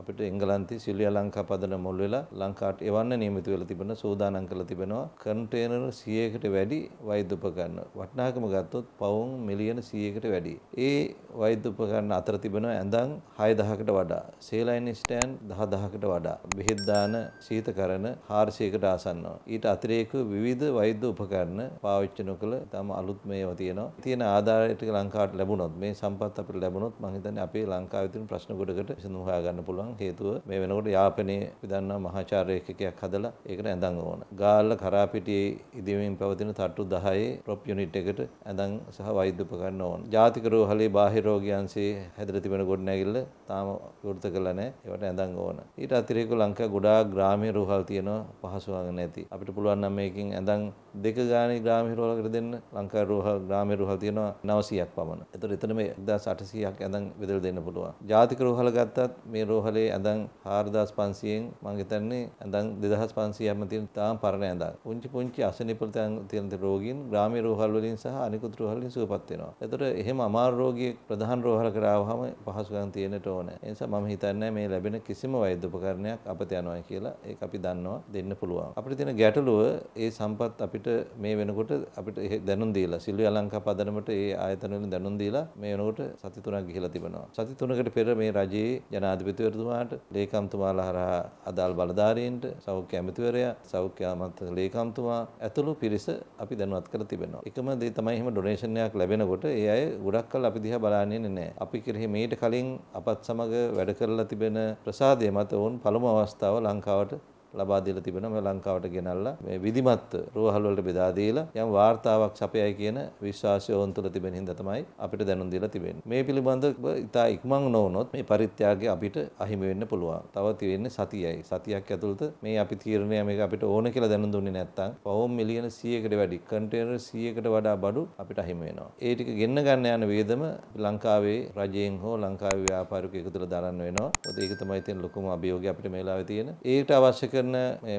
අපිට එංගලන්තේ ශිලිය ලංකා පදනම මුල් වෙලා ලංකාවට එවන්න නියමිත වෙලා තිබෙන සෝදානම් කරලා තිබෙනවා කන්ටේනර් 100කට වැඩි වෛද්‍ය උපකරණ වටිනාකම ගත්තොත් පවුම් මිලියන 100කට වැඩි. ඒ වෛද්‍ය උපකරණ අතර තිබෙනවා ඇඳන් 6000කට වඩා, සේලයින් ස්ටෑන්ඩ් 10000කට වඩා, බෙහෙත් දාන ශීතකරණ 400කට ආසන්නව. ඊට අතිරේකව විවිධ වෛද්‍ය උපකරණ පාවිච්චි නොකළ තම අලුත් මේවා තියෙනවා. තියෙන ආධාරය ටික ලංකාවට ලැබුණොත් මේ සම්පත් අපිට ලැබුණොත් මම හිතන්නේ අපේ ලංකාවේ තියෙන ප්‍රශ්න ගොඩකට විසඳුම් හොයාගන්න පුළුවන්. හේතුව මේ වෙනකොට යාපනයේ විදන්නා මහාචාර්යෙක් එකක් හදලා ඒකට ඇඳන් ඕන. ගාල්ල කරාපිටියේ ඉදීමෙන් පැවතින තට්ටු 10 ේ ප්‍රොප් යුනිට් එකට ඇඳන් සහ වෛද්‍ය උපකරණ ඕන. ජාතික රෝහලේ බාහිර රෝගයන්සේ හැදර තිබෙන ගොඩනැගිල්ල තාම විෘත කරලා නෑ ඒවට ඇඳන් ඕන. ඊට අතිරේක ලංකා ගොඩා ග්‍රාමීය රෝහල් තියෙනවා පහසුවගෙන ඇති. අපිට පුළුවන් නම් මේකෙන් ඇඳන් දෙක ගානේ ග්‍රාමීය රෝහලකට දෙන්න ලංකා රෝහල් ග්‍රාමීය රෝහල් තියෙනවා 900ක් පමණ. ඒතර එතන මේ 1800ක් ඇඳන් බෙදලා දෙන්න පුළුවන්. ජාතික රෝහල ගත්තත් මේ රෝහලේ ඇඳන් 4500න් මම හිතන්නේ ඇඳන් 2500ක්ම තියෙන තාම පරණ ඇඳන්. පුංචි පුංචි අසනීපල තියෙන රෝගීන් ග්‍රාමීය රෝහල් වලින් සහ අනිකුත් රෝහල් වලින් සුවපත් වෙනවා. ඒතර එහෙම අමාරු රෝගියෙක් ප්‍රධාන රෝහලකට ආවහම පහසුකම් තියෙන්නට ඕනේ. ඒ නිසා මම හිතන්නේ මේ ලැබෙන කිසිම වෛද්‍ය උපකරණයක් අපත යනවා කියලා ඒක අපි දන්නවා දෙන්න පුළුවන්. අපිට තියෙන ගැටලුව ඒ සම්පත් අපිට මේ වෙනකොට අපිට දැනුම් දීලා සිල්වි අලංකා පදනමට ඒ ආයතන වලින් දැනුම් දීලා මේ වෙනකොට සති තුනක් ගිහිලා තිබෙනවා. සති තුනකට පෙර මේ රජයේ ජනාධිපතිවරතුමාට ලේකම්තුමාලා හරහා අදාළ බලධාරීන්ට සෞඛ්‍ය ඇමතිවරයා සෞඛ්‍ය අමාත්‍ය ලේකම්තුමා ඇතුළු පිරිස අපි දැනුවත් කරලා තිබෙනවා. එකම දේ තමයි එහෙම ඩොනේෂන් එකක් ලැබෙනකොට ඒ අය ගොඩක් කල් අපි දිහා බලා ගානෙ නෑ. අපි කෙරෙහි මීට කලින් අපත් සමග වැඩ කරලා තිබෙන ප්‍රසාදය මත වුන් පළමු අවස්ථාව ලංකාවට ලබා දීලා තිබෙනවා මේ ලංකාවට ගෙනල්ලා මේ විධිමත් රෝහල් වලට බෙදා දීලා යම් වාර්තාවක් සපයයි කියන විශ්වාසය ඔවුන් තුළ තිබෙන හින්දා තමයි අපිට දැනුම් දීලා තිබෙන්නේ. මේ පිළිබඳව ඉතා ඉක්මන් නොවුනොත් මේ පරිත්‍යාගය අපිට අහිමි වෙන්න පුළුවන්. තව තියෙන්නේ සතියයි. සතියක් ඇතුළත මේ අපි තීරණය මේක අපිට ඕන කියලා දැනුම් දුන්නේ නැත්නම් පවුම් මිලියන 100කට වැඩි කන්ටේනර් 100කට වඩා බඩු අපිට අහිමි වෙනවා. ඒ ටික ගෙන්න ගන්න යන වේදම ලංකාවේ රජයෙන් හෝ ලංකාවේ ව්‍යාපාරිකයෙකු තුළ දරන්න වෙනවා. ඒක තමයි තියෙන ලොකුම අභියෝගය අපිට මේ වෙලාවේ තියෙන. ඒකට අවශ්‍ය කරන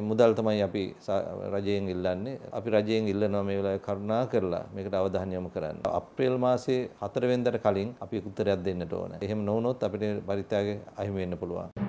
මුදල් තමයි අපි රජයෙන් ඉල්ලන්නේ. අපි රජයෙන් ඉල්ලනවා මේ වෙලාවේ කරුණා කරලා මේකට අවධානය යොමු කරන්න. අප්‍රේල් මාසේ 4 වෙනිදාට කලින් අපි උත්තරයක් දෙන්නට ඕන. එහෙම නොවුනොත් අපිට පරිත්‍යාගය අහිමි වෙන්න පුළුවන්.